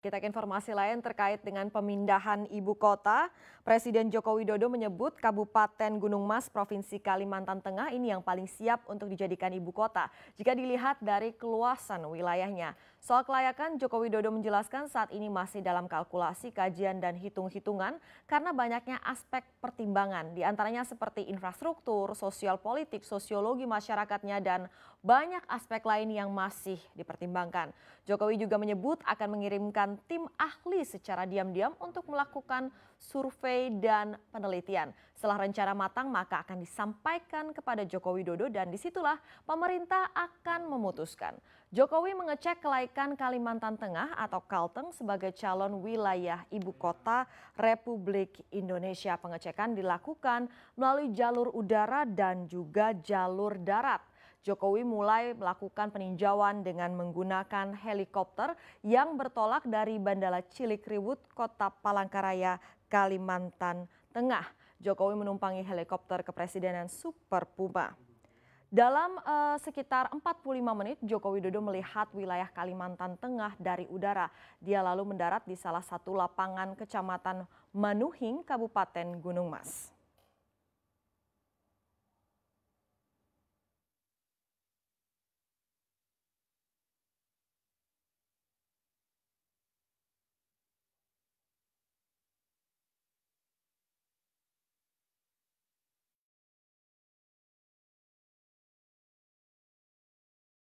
Kita ke informasi lain terkait dengan pemindahan ibu kota. Presiden Joko Widodo menyebut Kabupaten Gunung Mas, Provinsi Kalimantan Tengah ini yang paling siap untuk dijadikan ibu kota jika dilihat dari keluasan wilayahnya. Soal kelayakan, Joko Widodo menjelaskan saat ini masih dalam kalkulasi, kajian, dan hitung-hitungan karena banyaknya aspek pertimbangan, diantaranya seperti infrastruktur, sosial politik, sosiologi masyarakatnya, dan banyak aspek lain yang masih dipertimbangkan. Jokowi juga menyebut akan mengirimkan tim ahli secara diam-diam untuk melakukan survei dan penelitian. Setelah rencana matang maka akan disampaikan kepada Joko Widodo dan disitulah pemerintah akan memutuskan. Jokowi mengecek kelaikan Kalimantan Tengah atau Kalteng sebagai calon wilayah ibu kota Republik Indonesia. Pengecekan dilakukan melalui jalur udara dan juga jalur darat. Jokowi mulai melakukan peninjauan dengan menggunakan helikopter yang bertolak dari Bandara Cilikriwut, Kota Palangkaraya, Kalimantan Tengah. Jokowi menumpangi helikopter kepresidenan Super Puma. Dalam eh, sekitar 45 menit, Jokowi Widodo melihat wilayah Kalimantan Tengah dari udara. Dia lalu mendarat di salah satu lapangan kecamatan Manuhing, Kabupaten Gunung Mas.